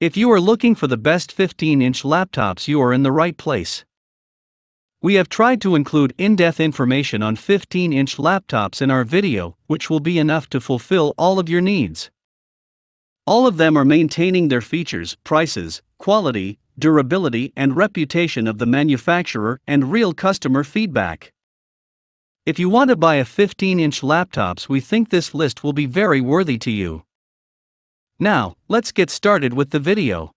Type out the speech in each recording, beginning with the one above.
If you are looking for the best 15 inch laptops, you are in the right place. We have tried to include in depth information on 15 inch laptops in our video, which will be enough to fulfill all of your needs. All of them are maintaining their features, prices, quality, durability, and reputation of the manufacturer and real customer feedback. If you want to buy a 15 inch laptops, we think this list will be very worthy to you. Now, let's get started with the video.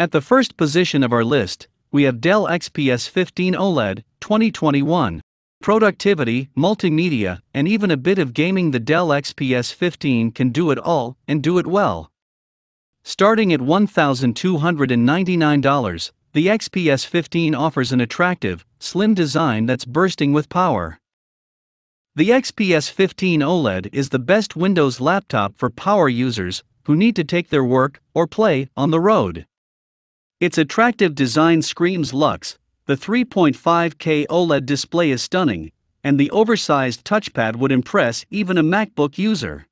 At the first position of our list, we have Dell XPS 15 OLED 2021. Productivity, multimedia, and even a bit of gaming the Dell XPS 15 can do it all, and do it well. Starting at $1,299, the XPS 15 offers an attractive, slim design that's bursting with power. The XPS 15 OLED is the best Windows laptop for power users who need to take their work or play on the road. Its attractive design screams luxe, the 3.5K OLED display is stunning, and the oversized touchpad would impress even a MacBook user.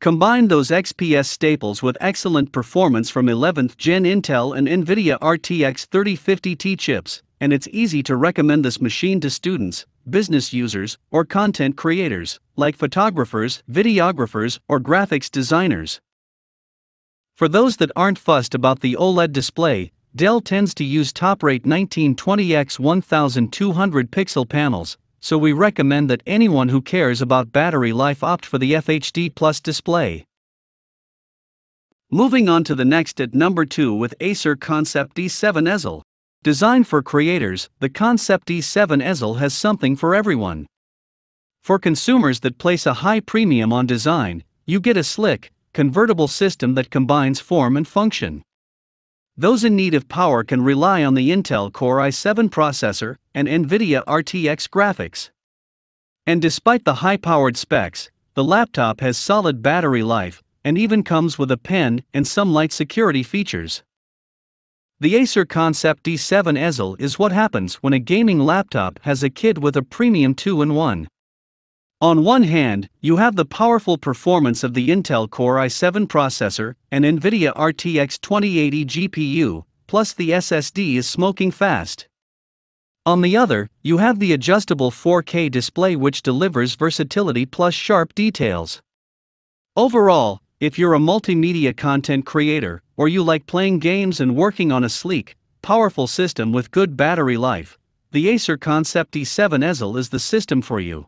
Combine those XPS staples with excellent performance from 11th gen Intel and NVIDIA RTX 3050T chips, and it's easy to recommend this machine to students, business users, or content creators, like photographers, videographers, or graphics designers. For those that aren't fussed about the OLED display, Dell tends to use top rate 1920x1200 pixel panels, so we recommend that anyone who cares about battery life opt for the FHD Plus display. Moving on to the next at number 2 with Acer Concept D7 Ezel. Designed for creators, the Concept D7 Ezel has something for everyone. For consumers that place a high premium on design, you get a slick, convertible system that combines form and function. Those in need of power can rely on the Intel Core i7 processor, and NVIDIA RTX graphics. And despite the high powered specs, the laptop has solid battery life and even comes with a pen and some light security features. The Acer Concept D7 Ezel is what happens when a gaming laptop has a kid with a premium 2 in 1. On one hand, you have the powerful performance of the Intel Core i7 processor and NVIDIA RTX 2080 GPU, plus the SSD is smoking fast. On the other, you have the adjustable 4K display which delivers versatility plus sharp details. Overall, if you're a multimedia content creator, or you like playing games and working on a sleek, powerful system with good battery life, the Acer Concept E7 Ezel is the system for you.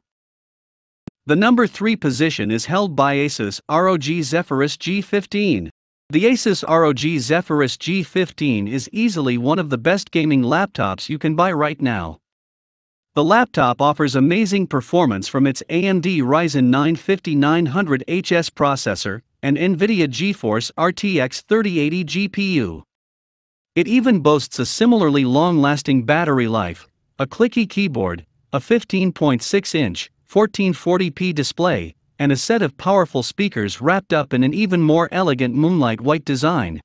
The number 3 position is held by Asus ROG Zephyrus G15. The Asus ROG Zephyrus G15 is easily one of the best gaming laptops you can buy right now. The laptop offers amazing performance from its AMD Ryzen 9 5900HS processor and NVIDIA GeForce RTX 3080 GPU. It even boasts a similarly long-lasting battery life, a clicky keyboard, a 15.6-inch 1440p display, and a set of powerful speakers wrapped up in an even more elegant moonlight white design.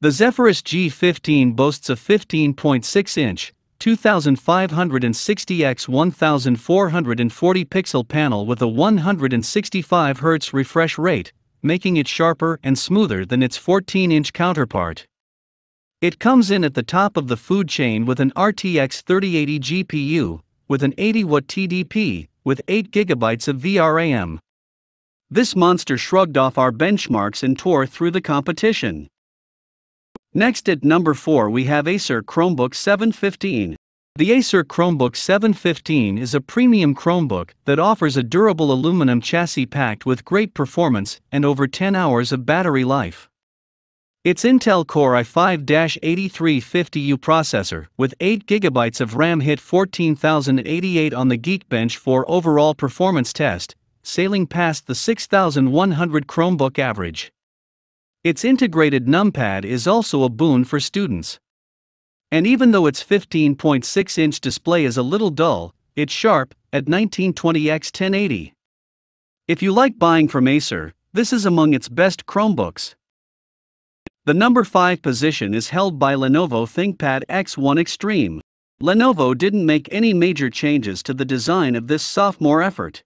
The Zephyrus G15 boasts a 15.6-inch, 2560x1440 pixel panel with a 165Hz refresh rate, making it sharper and smoother than its 14-inch counterpart. It comes in at the top of the food chain with an RTX 3080 GPU, with an 80-watt TDP, with 8GB of VRAM. This monster shrugged off our benchmarks and tore through the competition. Next at number 4 we have Acer Chromebook 715. The Acer Chromebook 715 is a premium Chromebook that offers a durable aluminum chassis packed with great performance and over 10 hours of battery life. Its Intel Core i5-8350U processor with 8GB of RAM hit 14088 on the Geekbench for overall performance test, sailing past the 6100 Chromebook average. Its integrated numpad is also a boon for students. And even though its 15.6-inch display is a little dull, it's sharp at 1920x1080. If you like buying from Acer, this is among its best Chromebooks. The number 5 position is held by Lenovo ThinkPad X1 Extreme. Lenovo didn't make any major changes to the design of this sophomore effort.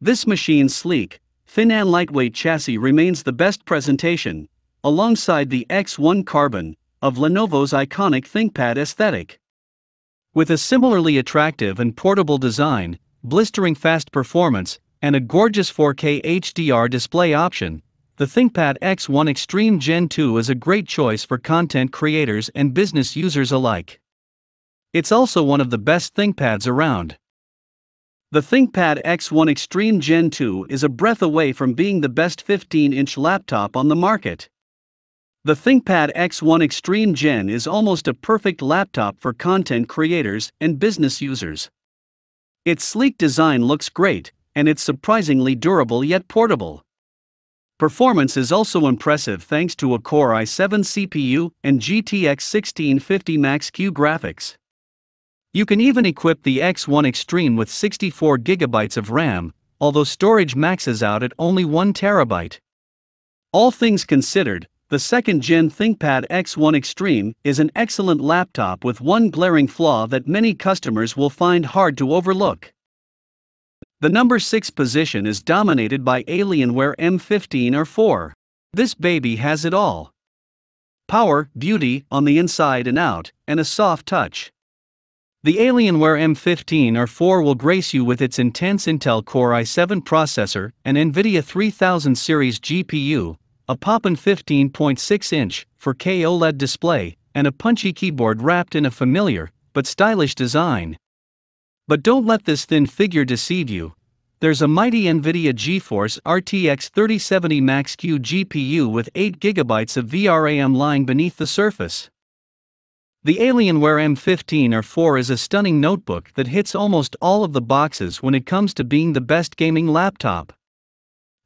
This machine's sleek, thin and lightweight chassis remains the best presentation, alongside the X1 Carbon, of Lenovo's iconic ThinkPad aesthetic. With a similarly attractive and portable design, blistering fast performance, and a gorgeous 4K HDR display option, the ThinkPad X1 Extreme Gen 2 is a great choice for content creators and business users alike. It's also one of the best ThinkPads around. The ThinkPad X1 Extreme Gen 2 is a breath away from being the best 15 inch laptop on the market. The ThinkPad X1 Extreme Gen is almost a perfect laptop for content creators and business users. Its sleek design looks great, and it's surprisingly durable yet portable. Performance is also impressive thanks to a Core i7 CPU and GTX 1650 Max-Q graphics. You can even equip the X1 Extreme with 64GB of RAM, although storage maxes out at only 1TB. All things considered, the second-gen ThinkPad X1 Extreme is an excellent laptop with one glaring flaw that many customers will find hard to overlook. The number 6 position is dominated by Alienware M15 r 4. This baby has it all. Power, beauty, on the inside and out, and a soft touch. The Alienware M15 r 4 will grace you with its intense Intel Core i7 processor, an NVIDIA 3000 series GPU, a poppin' 15.6-inch 4K OLED display, and a punchy keyboard wrapped in a familiar but stylish design. But don't let this thin figure deceive you. There's a mighty NVIDIA GeForce RTX 3070 Max-Q GPU with 8GB of VRAM lying beneath the surface. The Alienware M15 r 4 is a stunning notebook that hits almost all of the boxes when it comes to being the best gaming laptop.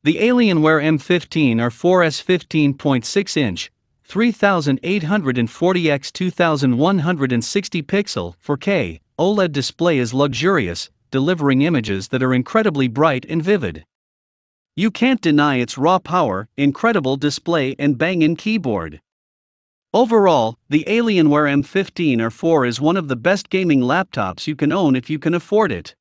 The Alienware M15 R4 4's 15.6-inch, 3840 x 2160 pixel 4K OLED display is luxurious, delivering images that are incredibly bright and vivid. You can't deny its raw power, incredible display and bangin' keyboard. Overall, the Alienware M15 or 4 is one of the best gaming laptops you can own if you can afford it.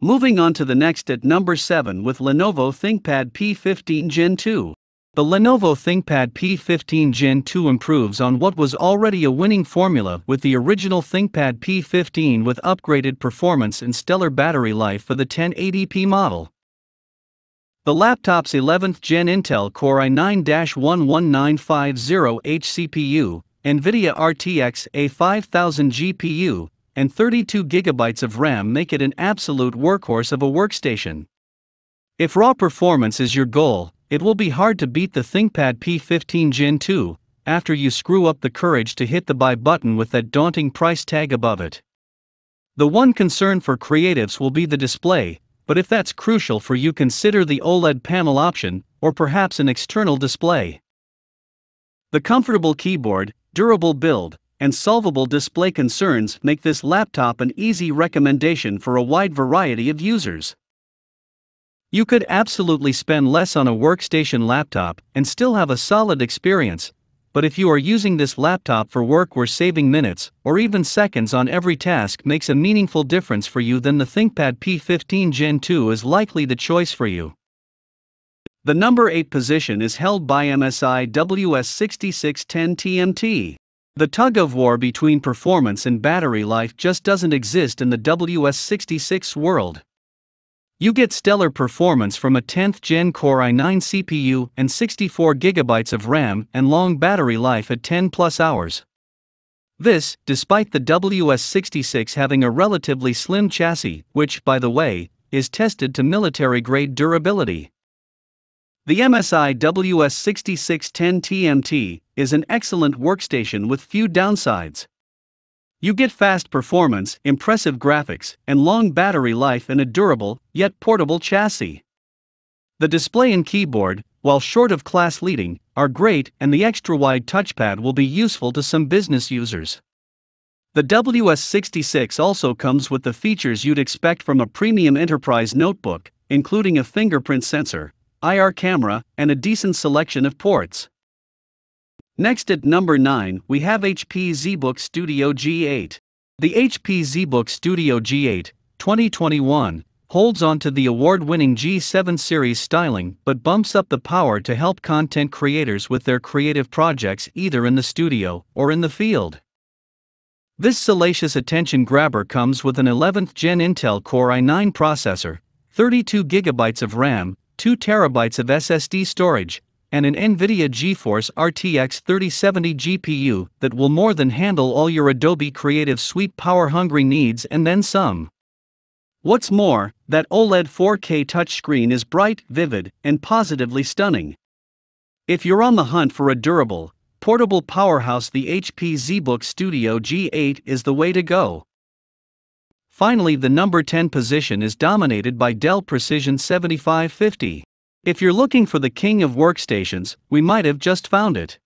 Moving on to the next at number 7 with Lenovo ThinkPad P15 Gen 2. The Lenovo ThinkPad P15 Gen 2 improves on what was already a winning formula with the original ThinkPad P15 with upgraded performance and stellar battery life for the 1080p model. The laptop's 11th Gen Intel Core i9-11950H CPU, NVIDIA RTX A5000 GPU, and 32GB of RAM make it an absolute workhorse of a workstation. If raw performance is your goal, it will be hard to beat the ThinkPad P15 Gen 2 after you screw up the courage to hit the buy button with that daunting price tag above it. The one concern for creatives will be the display, but if that's crucial for you, consider the OLED panel option or perhaps an external display. The comfortable keyboard, durable build, and solvable display concerns make this laptop an easy recommendation for a wide variety of users. You could absolutely spend less on a workstation laptop and still have a solid experience, but if you are using this laptop for work where saving minutes or even seconds on every task makes a meaningful difference for you then the ThinkPad P15 Gen 2 is likely the choice for you. The number 8 position is held by MSI WS6610 TMT. The tug of war between performance and battery life just doesn't exist in the WS66 world. You get stellar performance from a 10th gen Core i9 CPU and 64GB of RAM and long battery life at 10 plus hours. This, despite the WS66 having a relatively slim chassis, which, by the way, is tested to military grade durability. The MSI WS6610 TMT is an excellent workstation with few downsides. You get fast performance, impressive graphics, and long battery life in a durable, yet portable chassis. The display and keyboard, while short of class leading, are great and the extra-wide touchpad will be useful to some business users. The WS66 also comes with the features you'd expect from a premium enterprise notebook, including a fingerprint sensor, IR camera, and a decent selection of ports. Next at number 9 we have HP ZBook Studio G8. The HP ZBook Studio G8 2021 holds on to the award-winning G7 series styling but bumps up the power to help content creators with their creative projects either in the studio or in the field. This salacious attention grabber comes with an 11th gen Intel Core i9 processor, 32GB of RAM, 2TB of SSD storage, and an NVIDIA GeForce RTX 3070 GPU that will more than handle all your Adobe Creative Suite power-hungry needs and then some. What's more, that OLED 4K touchscreen is bright, vivid, and positively stunning. If you're on the hunt for a durable, portable powerhouse the HP ZBook Studio G8 is the way to go. Finally the number 10 position is dominated by Dell Precision 7550. If you're looking for the king of workstations, we might have just found it.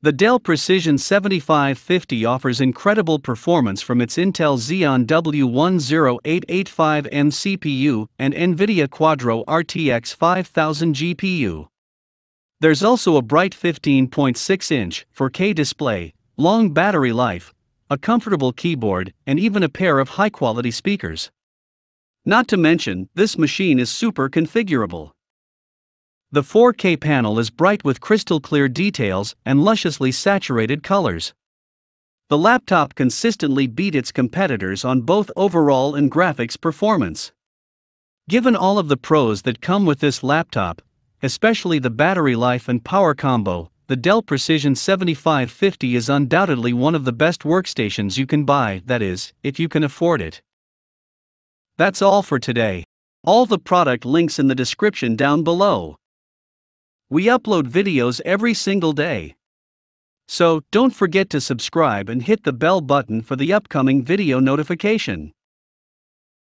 The Dell Precision 7550 offers incredible performance from its Intel Xeon W10885M CPU and NVIDIA Quadro RTX 5000 GPU. There's also a bright 15.6-inch 4K display, long battery life, a comfortable keyboard, and even a pair of high-quality speakers. Not to mention, this machine is super configurable. The 4K panel is bright with crystal clear details and lusciously saturated colors. The laptop consistently beat its competitors on both overall and graphics performance. Given all of the pros that come with this laptop, especially the battery life and power combo, the Dell Precision 7550 is undoubtedly one of the best workstations you can buy, that is, if you can afford it. That's all for today. All the product links in the description down below. We upload videos every single day. So, don't forget to subscribe and hit the bell button for the upcoming video notification.